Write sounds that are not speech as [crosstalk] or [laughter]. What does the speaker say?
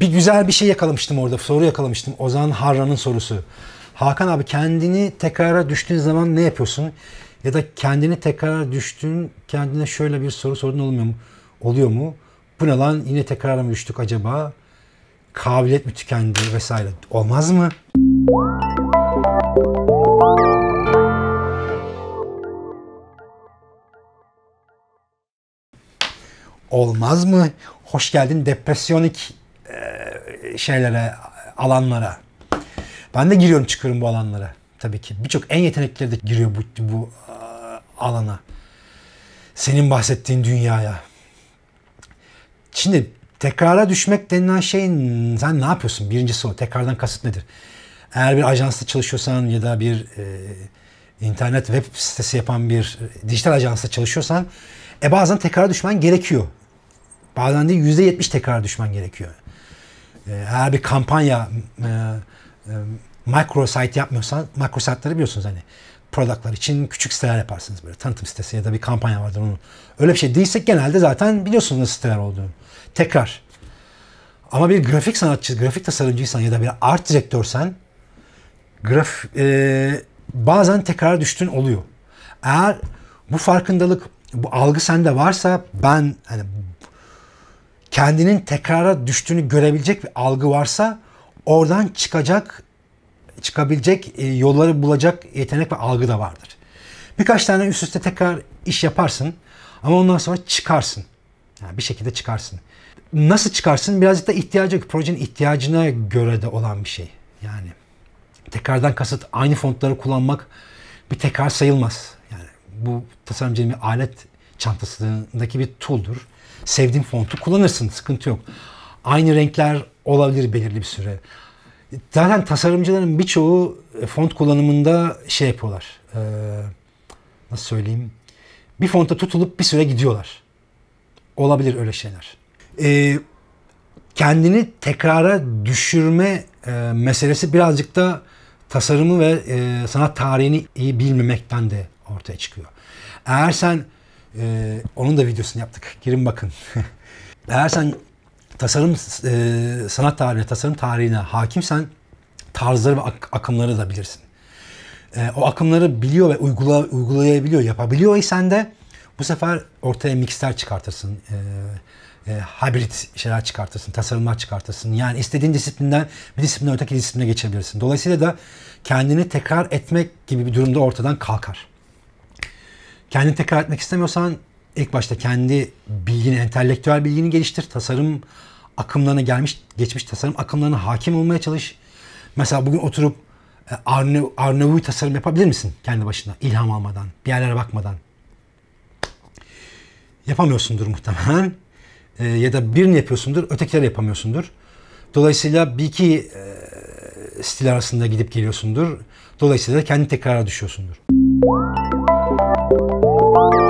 bir güzel bir şey yakalamıştım orada. Soru yakalamıştım. Ozan Harran'ın sorusu. Hakan abi kendini tekrara düştüğün zaman ne yapıyorsun? Ya da kendini tekrar düştüğün kendine şöyle bir soru sordun olmuyor mu? Oluyor mu? Bu ne lan yine tekrar mı düştük acaba? Kabiliyet mi tükendi vesaire? Olmaz mı? Olmaz mı? Hoş geldin Depresyonik e, şeylere, alanlara. Ben de giriyorum çıkıyorum bu alanlara tabii ki. Birçok en yeteneklileri de giriyor bu, bu e, alana. Senin bahsettiğin dünyaya. Şimdi tekrara düşmek denilen şey sen ne yapıyorsun? Birincisi o. Tekrardan kasıt nedir? Eğer bir ajansta çalışıyorsan ya da bir e, internet web sitesi yapan bir e, dijital ajansta çalışıyorsan e bazen tekrar düşmen gerekiyor. Bazen de %70 tekrar düşmen gerekiyor. Ee, eğer bir kampanya e, e, microsite yapmıyorsan microsite'ları biliyorsunuz hani productlar için küçük siteler yaparsınız böyle tanıtım sitesi ya da bir kampanya vardır onun. Öyle bir şey değilse genelde zaten biliyorsunuz nasıl siteler olduğunu. Tekrar. Ama bir grafik sanatçı, grafik tasarımcıysan ya da bir art direktörsen graf, e, bazen tekrar düştüğün oluyor. Eğer bu farkındalık, bu algı sende varsa ben hani kendinin tekrara düştüğünü görebilecek bir algı varsa oradan çıkacak çıkabilecek e, yolları bulacak yetenek ve algı da vardır. Birkaç tane üst üste tekrar iş yaparsın ama ondan sonra çıkarsın. Yani bir şekilde çıkarsın. Nasıl çıkarsın? Birazcık da ihtiyacı, projenin ihtiyacına göre de olan bir şey. Yani tekrardan kasıt aynı fontları kullanmak bir tekrar sayılmaz. Yani bu tasarımcının bir alet çantasındaki bir tool'dur. Sevdiğin fontu kullanırsın, sıkıntı yok. Aynı renkler olabilir belirli bir süre. Zaten tasarımcıların birçoğu e, font kullanımında şey yapıyorlar. Ee, nasıl söyleyeyim? Bir fonta tutulup bir süre gidiyorlar. Olabilir öyle şeyler. Ee, kendini tekrara düşürme e, meselesi birazcık da tasarımı ve e, sanat tarihini iyi bilmemekten de ortaya çıkıyor. Eğer sen ee, onun da videosunu yaptık. Girin bakın. [laughs] Eğer sen tasarım e, sanat tarihine, tasarım tarihine hakimsen tarzları ve ak- akımları da bilirsin. E, o akımları biliyor ve uygula, uygulayabiliyor, yapabiliyor isen de bu sefer ortaya mixler çıkartırsın. Ee, e, e, hibrit şeyler çıkartırsın, tasarımlar çıkartırsın. Yani istediğin disiplinden bir disiplinden öteki disipline geçebilirsin. Dolayısıyla da kendini tekrar etmek gibi bir durumda ortadan kalkar. Kendini tekrar etmek istemiyorsan ilk başta kendi bilgini, entelektüel bilgini geliştir. Tasarım akımlarına gelmiş, geçmiş tasarım akımlarına hakim olmaya çalış. Mesela bugün oturup e, Arnev, Arnavut tasarım yapabilir misin kendi başına? ilham almadan, bir yerlere bakmadan. Yapamıyorsundur muhtemelen. E, ya da birini yapıyorsundur, ötekileri yapamıyorsundur. Dolayısıyla bir iki e, stil arasında gidip geliyorsundur. Dolayısıyla kendi tekrara düşüyorsundur. you